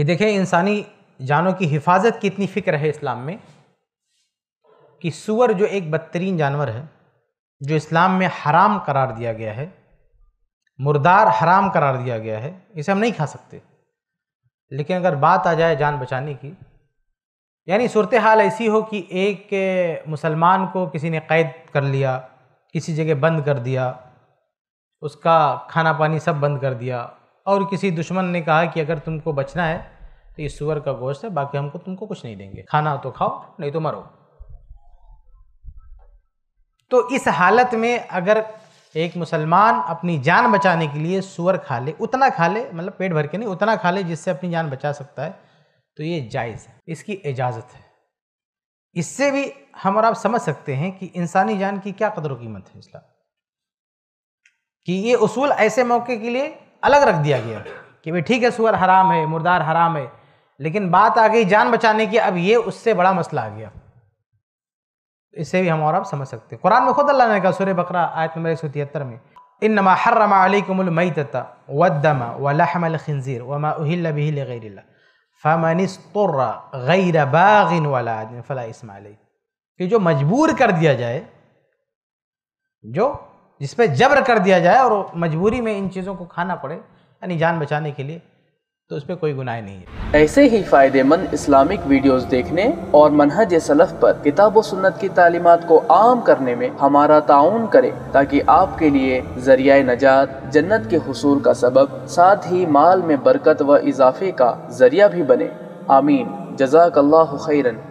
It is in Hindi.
कि देखें इंसानी जानों की हिफाजत की इतनी फ़िक्र है इस्लाम में कि सुअर जो एक बदतरीन जानवर है जो इस्लाम में हराम करार दिया गया है मुर्दार हराम करार दिया गया है इसे हम नहीं खा सकते लेकिन अगर बात आ जाए जान बचाने की यानी सूरत हाल ऐसी हो कि एक मुसलमान को किसी ने कैद कर लिया किसी जगह बंद कर दिया उसका खाना पानी सब बंद कर दिया और किसी दुश्मन ने कहा कि अगर तुमको बचना है तो ये सुअर का गोश्त है बाकी हमको तुमको कुछ नहीं देंगे खाना तो खाओ नहीं तो मरो तो इस हालत में अगर एक मुसलमान अपनी जान बचाने के लिए सुअर खा ले उतना खा ले मतलब पेट भर के नहीं उतना खा ले जिससे अपनी जान बचा सकता है तो ये जायज़ है इसकी इजाज़त है इससे भी हम और आप समझ सकते हैं कि इंसानी जान की क्या कदर कीमत है इस्लाम कि ये उसूल ऐसे मौके के लिए अलग रख दिया गया कि भाई ठीक है सुअर हराम है मुर्दार हराम है लेकिन बात आ गई जान बचाने की अब ये उससे बड़ा मसला आ गया इसे भी हम और आप समझ सकते हैं कुरान में खुद अल्लाह ने कहा सुर बकरा आयत नंबर एक सौ तिहत्तर में इन नमा हर्रमा अलकुमलमयता वदमा वलहमल खिंजीर वमा उहिल बिहिल गैरिल्ला गैर बागिन वाला आदमी फ़ला इसमा कि जो मजबूर कर दिया जाए जो जिस पर जबर कर दिया जाए और मजबूरी में इन चीज़ों को खाना पड़े यानी जान बचाने के लिए तो उस पर कोई गुनाह नहीं है ऐसे ही फ़ायदेमंद इस्लामिक वीडियोस देखने और मनहज सलफ़ पर किताब व सुन्नत की तालीमत को आम करने में हमारा ताउन करें ताकि आपके लिए जरिया नजात जन्नत के हसूल का सबब साथ ही माल में बरकत व इजाफे का जरिया भी बने आमीन जजाक खैरन